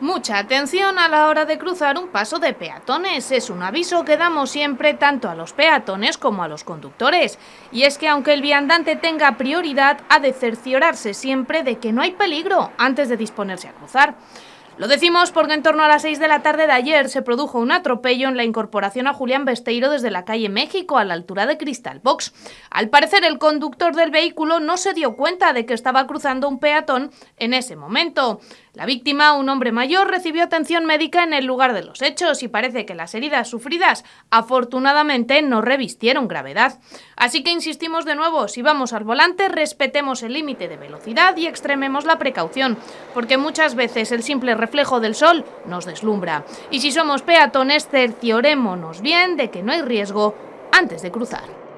Mucha atención a la hora de cruzar un paso de peatones. Es un aviso que damos siempre tanto a los peatones como a los conductores. Y es que aunque el viandante tenga prioridad, ha de cerciorarse siempre de que no hay peligro antes de disponerse a cruzar. Lo decimos porque en torno a las 6 de la tarde de ayer se produjo un atropello en la incorporación a Julián Besteiro desde la calle México a la altura de Cristal Box. Al parecer el conductor del vehículo no se dio cuenta de que estaba cruzando un peatón en ese momento. La víctima, un hombre mayor, recibió atención médica en el lugar de los hechos y parece que las heridas sufridas afortunadamente no revistieron gravedad. Así que insistimos de nuevo, si vamos al volante respetemos el límite de velocidad y extrememos la precaución, porque muchas veces el simple reflejo del sol nos deslumbra. Y si somos peatones cerciorémonos bien de que no hay riesgo antes de cruzar.